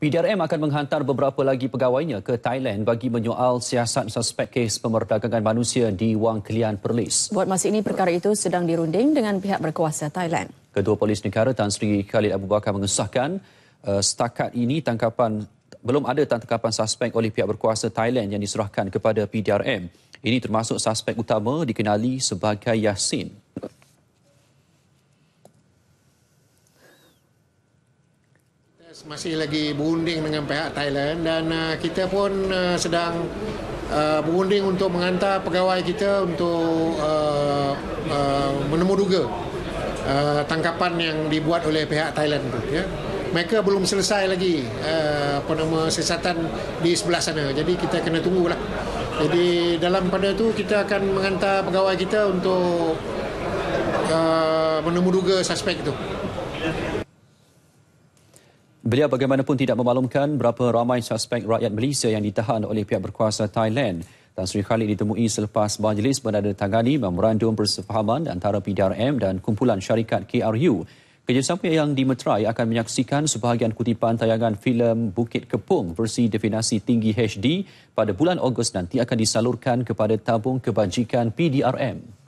PDRM akan menghantar beberapa lagi pegawainya ke Thailand bagi menyoal siasat suspek kes pemerdagangan manusia di Wang Kelian Perlis. Buat masa ini perkara itu sedang dirunding dengan pihak berkuasa Thailand. Kedua Polis Negara Tan Sri Khalid Abu Bakar mengesahkan uh, setakat ini tangkapan belum ada tangkapan suspek oleh pihak berkuasa Thailand yang diserahkan kepada PDRM. Ini termasuk suspek utama dikenali sebagai Yasin masih lagi berunding dengan pihak Thailand dan uh, kita pun uh, sedang uh, berunding untuk menghantar pegawai kita untuk uh, uh, menemuduga uh, tangkapan yang dibuat oleh pihak Thailand itu ya. Mereka belum selesai lagi uh, apa nama sesatan di sebelah sana. Jadi kita kena tunggulah. Jadi dalam pada itu kita akan menghantar pegawai kita untuk uh, duga suspek itu. Beliau bagaimanapun tidak memaklumkan berapa ramai suspek rakyat Malaysia yang ditahan oleh pihak berkuasa Thailand. Tan Sri Khalid ditemui selepas majlis berada tangani memorandum persefahaman antara PDRM dan kumpulan syarikat KRU. Kerjasama yang dimeterai akan menyaksikan sebahagian kutipan tayangan filem Bukit Kepung versi definasi tinggi HD pada bulan Ogos nanti akan disalurkan kepada tabung kebajikan PDRM.